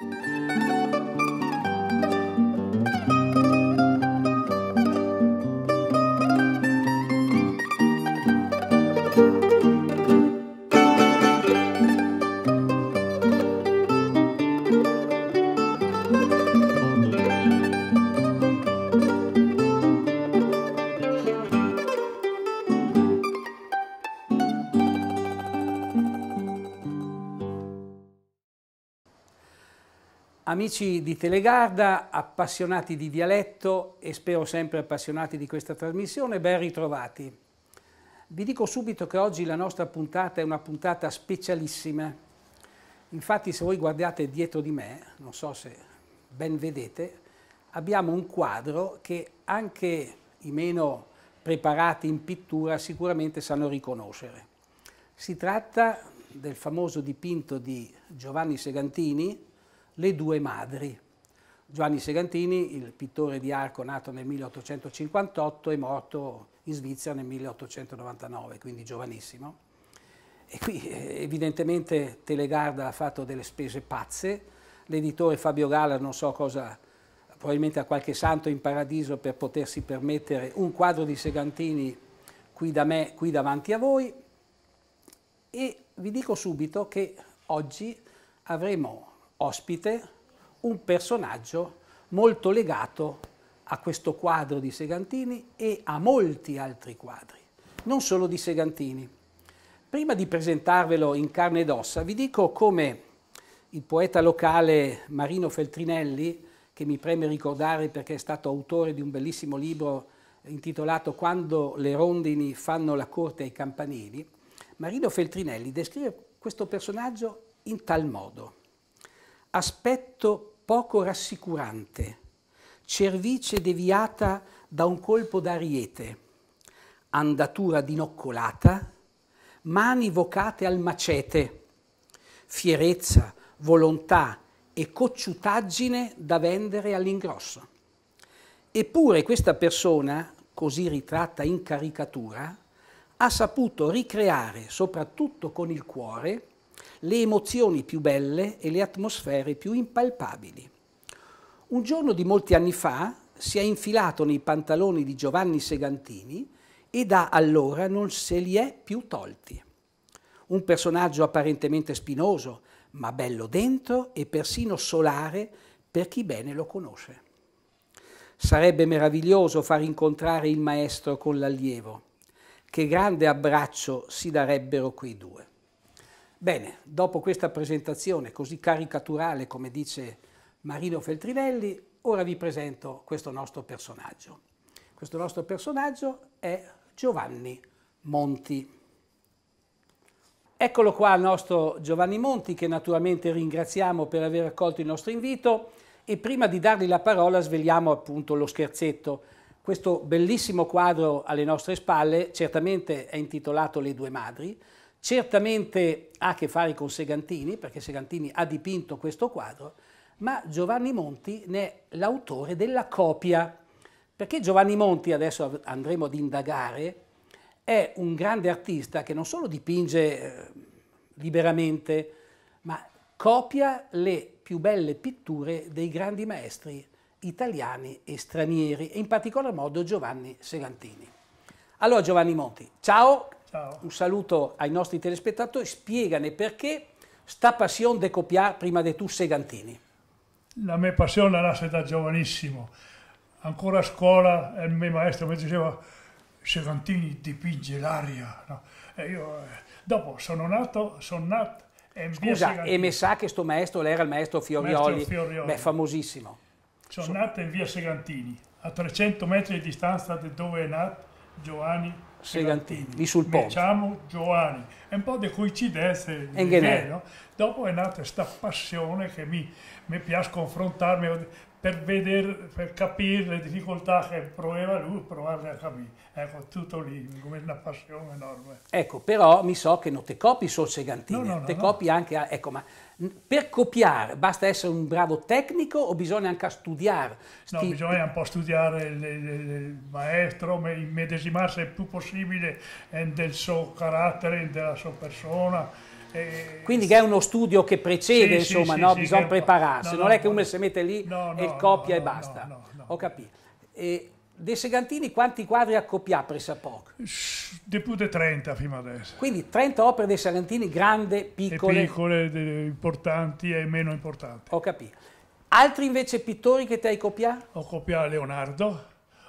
Thank you. Amici di Telegarda, appassionati di dialetto e spero sempre appassionati di questa trasmissione, ben ritrovati. Vi dico subito che oggi la nostra puntata è una puntata specialissima. Infatti se voi guardate dietro di me, non so se ben vedete, abbiamo un quadro che anche i meno preparati in pittura sicuramente sanno riconoscere. Si tratta del famoso dipinto di Giovanni Segantini, le due madri. Giovanni Segantini, il pittore di arco nato nel 1858 e morto in Svizzera nel 1899, quindi giovanissimo. E qui eh, evidentemente Telegarda ha fatto delle spese pazze, l'editore Fabio Gala non so cosa, probabilmente a qualche santo in paradiso per potersi permettere un quadro di Segantini qui da me, qui davanti a voi. E vi dico subito che oggi avremo ospite un personaggio molto legato a questo quadro di Segantini e a molti altri quadri, non solo di Segantini. Prima di presentarvelo in carne ed ossa, vi dico come il poeta locale Marino Feltrinelli, che mi preme ricordare perché è stato autore di un bellissimo libro intitolato Quando le rondini fanno la corte ai campanili, Marino Feltrinelli descrive questo personaggio in tal modo aspetto poco rassicurante, cervice deviata da un colpo d'ariete, andatura dinoccolata, mani vocate al macete, fierezza, volontà e cocciutaggine da vendere all'ingrosso. Eppure questa persona, così ritratta in caricatura, ha saputo ricreare, soprattutto con il cuore, le emozioni più belle e le atmosfere più impalpabili. Un giorno di molti anni fa si è infilato nei pantaloni di Giovanni Segantini e da allora non se li è più tolti. Un personaggio apparentemente spinoso, ma bello dentro e persino solare per chi bene lo conosce. Sarebbe meraviglioso far incontrare il maestro con l'allievo. Che grande abbraccio si darebbero quei due. Bene, dopo questa presentazione così caricaturale come dice Marino Feltrivelli, ora vi presento questo nostro personaggio. Questo nostro personaggio è Giovanni Monti. Eccolo qua il nostro Giovanni Monti che naturalmente ringraziamo per aver accolto il nostro invito e prima di dargli la parola svegliamo appunto lo scherzetto. Questo bellissimo quadro alle nostre spalle certamente è intitolato Le due madri, Certamente ha a che fare con Segantini, perché Segantini ha dipinto questo quadro, ma Giovanni Monti ne è l'autore della copia, perché Giovanni Monti, adesso andremo ad indagare, è un grande artista che non solo dipinge eh, liberamente, ma copia le più belle pitture dei grandi maestri italiani e stranieri, e in particolar modo Giovanni Segantini. Allora Giovanni Monti, ciao! Ciao. Un saluto ai nostri telespettatori. Spiegane perché sta passione de copiare prima di tu Segantini. La mia passione nasce da giovanissimo. Ancora a scuola il mio maestro mi diceva Segantini dipinge l'aria. No? E io, eh, dopo sono nato, sono nato e Scusa, Segantini. e mi sa che sto maestro, era il maestro Fiorioli, maestro Fiorioli. Beh, famosissimo. Sono, sono nato in via Segantini, a 300 metri di distanza da dove è nato Giovanni Segantini, lì sul ponte. Diciamo Giovanni, è un po' di coincidenze, no? dopo è nata questa passione che mi, mi piace confrontarmi, per, vedere, per capire le difficoltà che provava lui, provarle a capire. Ecco, tutto lì, come una passione enorme. Ecco, però mi so che non te copi solo segantine, no, no, no, te copi anche... A, ecco, ma per copiare basta essere un bravo tecnico o bisogna anche studiare? Sti... No, bisogna un po' studiare il maestro, immedesimarsi il più possibile eh, del suo carattere, della sua persona eh, Quindi che è uno studio che precede, sì, insomma, sì, no? sì, bisogna prepararsi, no, non è che uno si mette lì e copia e basta. Ho capito. E De Segantini quanti quadri accoppià per Sapoc? Di più di 30 fino adesso. Quindi 30 opere De Segantini, grandi, piccole. E piccole, importanti e meno importanti. Ho capito. Altri invece pittori che ti hai copiato? Ho copiato Leonardo,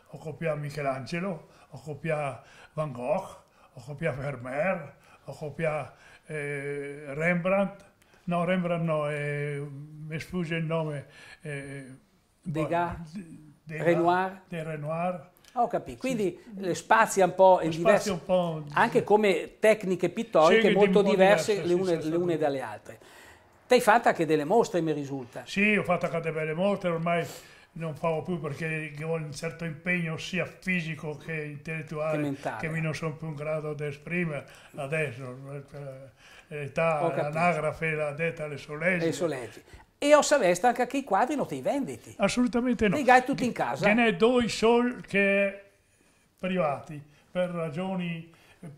ho copiato Michelangelo, ho copiato Van Gogh, ho copiato Vermeer, ho copiato eh, Rembrandt, no Rembrandt no, eh, mi sfugge il nome. Eh, Degas, de, de Renoir. De Renoir. Ah, ho capito, quindi sì. Eh, spazia un po' in diverse, un po anche come tecniche pittoriche sì, molto diverse, diverse, le une, sì, le une dalle altre. Te hai fatto anche delle mostre, mi risulta. Sì, ho fatto anche delle mostre, ormai non favo più perché ho un certo impegno sia fisico che intellettuale che, che mi non sono più in grado di esprimere adesso l'età, eh, l'anagrafe, la detta, le soleggi. Le soleggi. E ho savesta anche che i quadri non ti venditi. Assolutamente no. Li hai tutti in casa. Che ne doi sol che privati per ragioni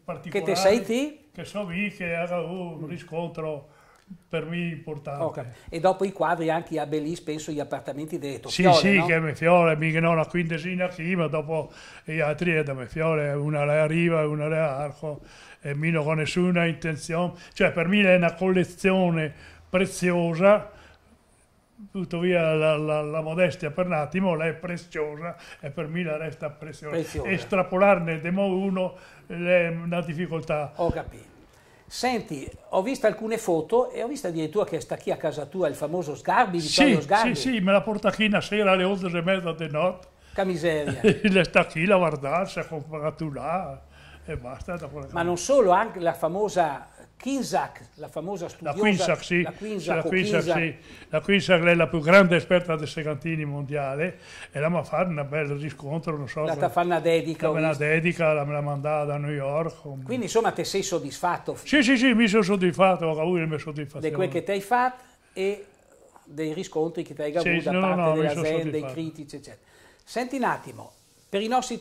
particolari. Che te sei ti? Che so vi che era un riscontro per me importante. Okay. E dopo i quadri anche a Belì, spesso gli appartamenti delle Toffiole, Sì, sì, no? che è fiore, mica non una quindicina prima, dopo gli altri è eh, da me fiore, una le arriva e una le arco, e meno con nessuna intenzione, cioè per me è una collezione preziosa, tuttavia la, la, la, modestia per un attimo, lei è preziosa e per me la resta preziosa. preziosa. Estrapolarne demo uno è una difficoltà. Ho capito. Senti, ho visto alcune foto e ho visto addirittura che sta qui a casa tua il famoso Sgarbi, Vittorio sì, Sgarbi. Sì, sì, me la porta qui una sera alle 11 e mezza di notte. Che miseria. sta qui a guardarsi, a là e eh, basta. Ma non solo, anche la famosa Kinsack, la famosa studiosa. La Quinsac, sì, la Quinsac, la Quinsac, Quinsac. Sì. La Quinsac è la più grande esperta dei segantini mondiale e la mi fa un bel riscontro, non so. La ti fa una dedica. Me la dedica, la, me la mandava da New York. Con... Quindi insomma te sei soddisfatto? Sì, sì, sì, mi sono soddisfatto, ho avuto la soddisfazione. Di quel che ti hai fatto e dei riscontri che ti hai avuto sì, da no, parte no, delle aziende, dei critici, eccetera. Senti un attimo, per i nostri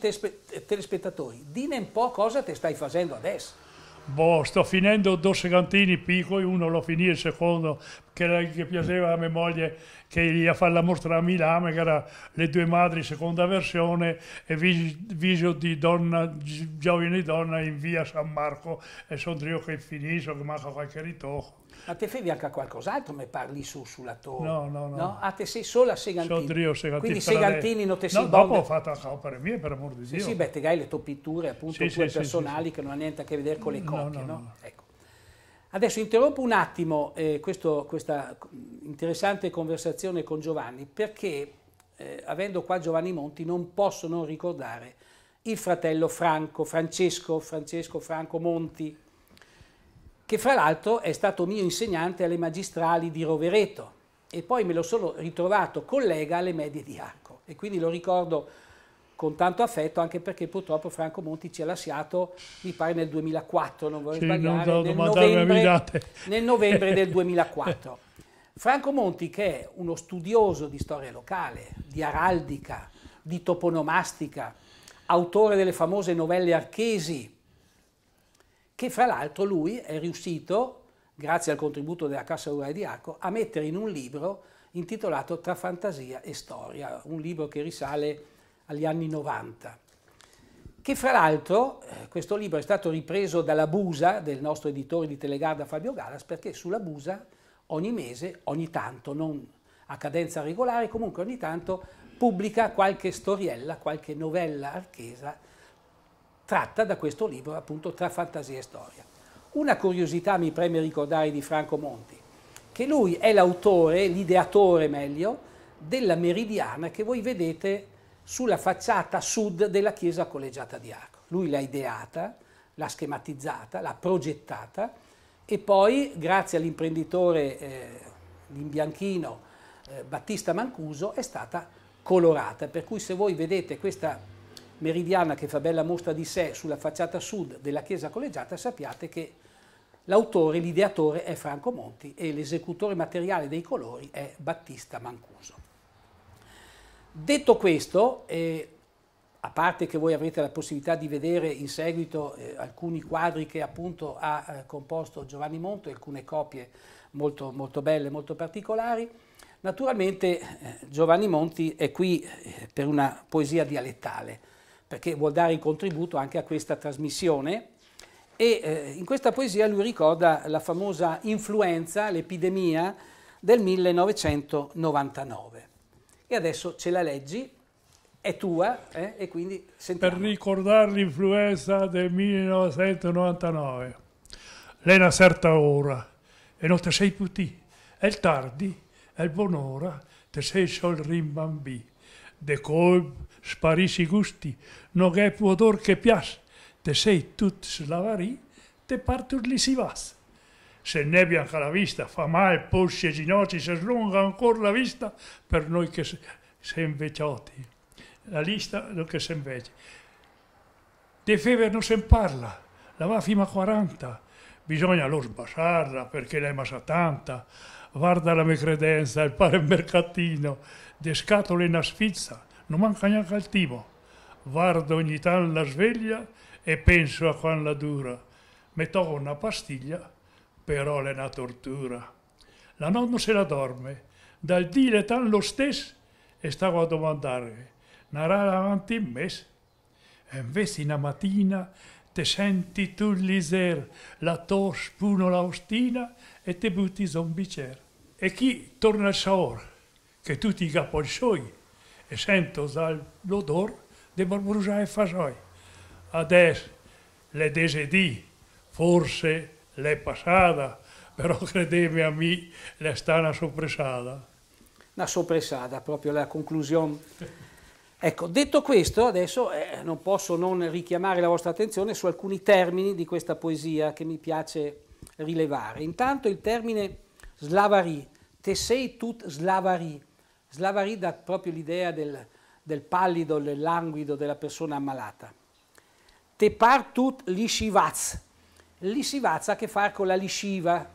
telespettatori, dine un po' cosa ti stai facendo adesso. Boh, sto finendo due segantini piccoli, uno lo finì il secondo, che, che piaceva a mia moglie, che gli a la mostra a Milano, che era Le due madri, seconda versione, e vis, Viso di donna, giovane donna in via San Marco, e sono io che finisco, che manca qualche ritocco. Ma te fevi anche a qualcos'altro, mi parli su, sulla torre? No, no, no, no. Ah, te sei solo a Segantini. Sono trio Segantini. Quindi Segantini non te sei No, dopo ho fatto anche opere mie, per amor di Dio. Sì, sì, beh, te hai le tue pitture appunto sì, tue sì, personali sì, che non hanno niente a che vedere con le copie, no? no? Ecco. Adesso interrompo un attimo eh, questo, questa interessante conversazione con Giovanni perché eh, avendo qua Giovanni Monti non posso non ricordare il fratello Franco, Francesco, Francesco Franco Monti, che fra l'altro è stato mio insegnante alle magistrali di Rovereto e poi me lo sono ritrovato collega alle medie di Arco e quindi lo ricordo con tanto affetto anche perché purtroppo Franco Monti ci ha lasciato mi pare nel 2004 non vorrei sì, sbagliare non nel, novembre, nel novembre del 2004 Franco Monti che è uno studioso di storia locale di araldica di toponomastica autore delle famose novelle archesi che fra l'altro lui è riuscito, grazie al contributo della Cassa Rurale di Arco, a mettere in un libro intitolato Tra fantasia e storia, un libro che risale agli anni 90 che fra l'altro eh, questo libro è stato ripreso dalla Busa, del nostro editore di Telegarda Fabio Galas, perché sulla Busa ogni mese, ogni tanto, non a cadenza regolare, comunque ogni tanto pubblica qualche storiella, qualche novella archesa tratta da questo libro appunto Tra fantasia e storia. Una curiosità mi preme ricordare di Franco Monti, che lui è l'autore, l'ideatore meglio, della meridiana che voi vedete sulla facciata sud della chiesa collegiata di Arco. Lui l'ha ideata, l'ha schematizzata, l'ha progettata e poi grazie all'imprenditore eh, l'imbianchino eh, Battista Mancuso è stata colorata, per cui se voi vedete questa meridiana che fa bella mostra di sé sulla facciata sud della chiesa collegiata, sappiate che l'autore, l'ideatore è Franco Monti e l'esecutore materiale dei colori è Battista Mancuso. Detto questo, eh, a parte che voi avrete la possibilità di vedere in seguito eh, alcuni quadri che appunto ha eh, composto Giovanni Monto, alcune copie molto, molto belle, molto particolari, naturalmente eh, Giovanni Monti è qui eh, per una poesia dialettale, perché vuol dare il contributo anche a questa trasmissione. E eh, in questa poesia lui ricorda la famosa influenza, l'epidemia del 1999. E adesso ce la leggi, è tua, eh, e quindi sentiamo. Per ricordare l'influenza del 1999, lei una certa ora, e non te sei puti, è il tardi, è il buon'ora, te sei sol rimbambì de colp, sparisci gusti, non no è pudor che piace, te sei tutto slavari, te partur li si va. Se nebbia anche la vista, fa male, polsi e ginocchi, si slunga ancora la vista per noi che siamo invecchiati. La lista è che si invece. De fever non se parla, la va fino a 40, bisogna lo sbasarla perché l'è tanta, guarda la mia credenza, il pare mercatino, de scatole in asfizza, non manca neanche il timo. Guardo ogni tanto la sveglia e penso a quando la dura. Metto una pastiglia, però è una tortura. La nonna se la dorme, dal dire tan lo stesso, e stavo a domandare, narrà avanti in mese. E invece una mattina te senti tu liser, la puno la ostina e te butti zombicer. E chi torna al saor, che tu ti capolcioi, e sento l'odor de barbrugia e fasoi. Adesso le desedì, forse l'è passata, però credeme a me, le sta una soppressata. Una soppressata, proprio la conclusione Ecco, detto questo, adesso eh, non posso non richiamare la vostra attenzione su alcuni termini di questa poesia che mi piace rilevare. Intanto il termine slavari, te sei tut slavari. Slavari dà proprio l'idea del, del pallido, del languido, della persona ammalata. Tepar tut lishivaz. Lishivaz ha a che fare con la lisciva,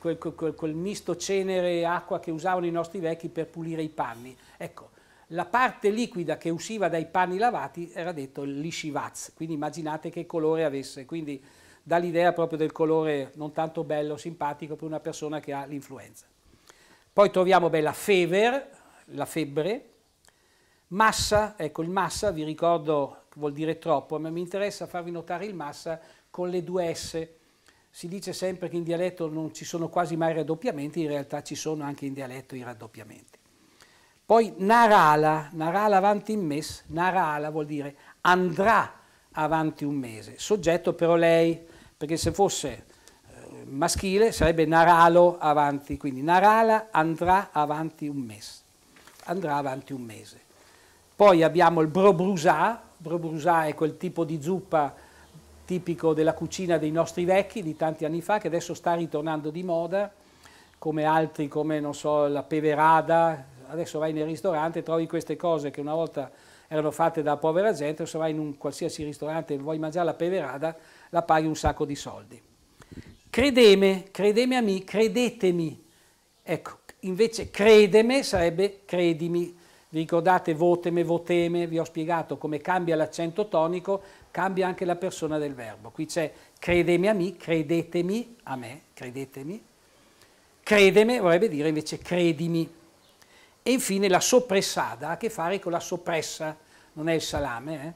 quel, quel, quel misto cenere e acqua che usavano i nostri vecchi per pulire i panni. Ecco, la parte liquida che usciva dai panni lavati era detto liscivaz, quindi immaginate che colore avesse, quindi dà l'idea proprio del colore non tanto bello, simpatico per una persona che ha l'influenza. Poi troviamo beh, la fever, la febbre, massa, ecco il massa, vi ricordo vuol dire troppo, ma mi interessa farvi notare il massa con le due S. Si dice sempre che in dialetto non ci sono quasi mai raddoppiamenti, in realtà ci sono anche in dialetto i raddoppiamenti. Poi Narala, Narala avanti un mese, Narala vuol dire andrà avanti un mese, soggetto però lei, perché se fosse eh, maschile sarebbe Naralo avanti, quindi Narala andrà avanti un mese. Andrà avanti un mese. Poi abbiamo il Brobrusà, Brobrusà è quel tipo di zuppa tipico della cucina dei nostri vecchi di tanti anni fa che adesso sta ritornando di moda, come altri come non so la peverada, adesso vai nel ristorante, trovi queste cose che una volta erano fatte da povera gente, se vai in un qualsiasi ristorante e vuoi mangiare la peverada, la paghi un sacco di soldi. Credeme, credeme a me, credetemi. Ecco, invece credeme sarebbe credimi. Vi ricordate voteme, voteme, vi ho spiegato come cambia l'accento tonico, cambia anche la persona del verbo. Qui c'è credeme a me, credetemi a me, credetemi. Credeme vorrebbe dire invece credimi. E infine la soppressada ha a che fare con la soppressa, non è il salame, eh?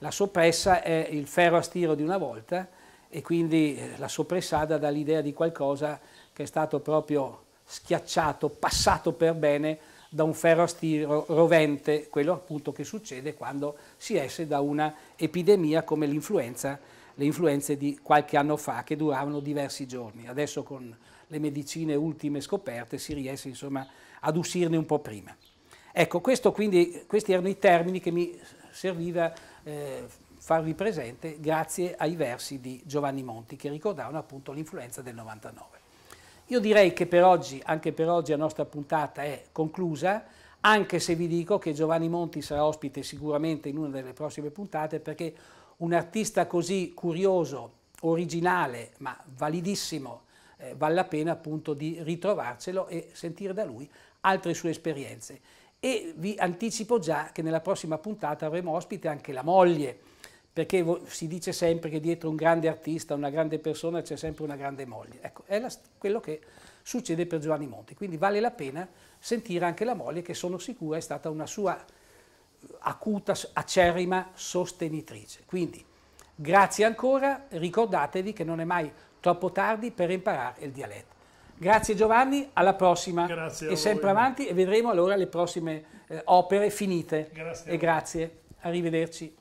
la soppressa è il ferro a stiro di una volta e quindi eh, la soppressada dà l'idea di qualcosa che è stato proprio schiacciato, passato per bene da un ferro a stiro rovente, quello appunto che succede quando si esce da una epidemia come l'influenza, le influenze di qualche anno fa che duravano diversi giorni. Adesso con le medicine ultime scoperte, si riesce insomma ad uscirne un po' prima. Ecco, quindi, questi erano i termini che mi serviva eh, farvi presente grazie ai versi di Giovanni Monti che ricordavano appunto l'influenza del 99. Io direi che per oggi, anche per oggi la nostra puntata è conclusa, anche se vi dico che Giovanni Monti sarà ospite sicuramente in una delle prossime puntate perché un artista così curioso, originale, ma validissimo, eh, vale la pena appunto di ritrovarcelo e sentire da lui altre sue esperienze. E vi anticipo già che nella prossima puntata avremo ospite anche la moglie, perché si dice sempre che dietro un grande artista, una grande persona, c'è sempre una grande moglie. Ecco, è la, quello che succede per Giovanni Monti, quindi vale la pena sentire anche la moglie che sono sicura è stata una sua eh, acuta, acerrima sostenitrice. Quindi grazie ancora, ricordatevi che non è mai troppo tardi per imparare il dialetto. Grazie Giovanni, alla prossima. Grazie. E sempre voi. avanti e vedremo allora le prossime eh, opere finite. Grazie. E grazie, arrivederci.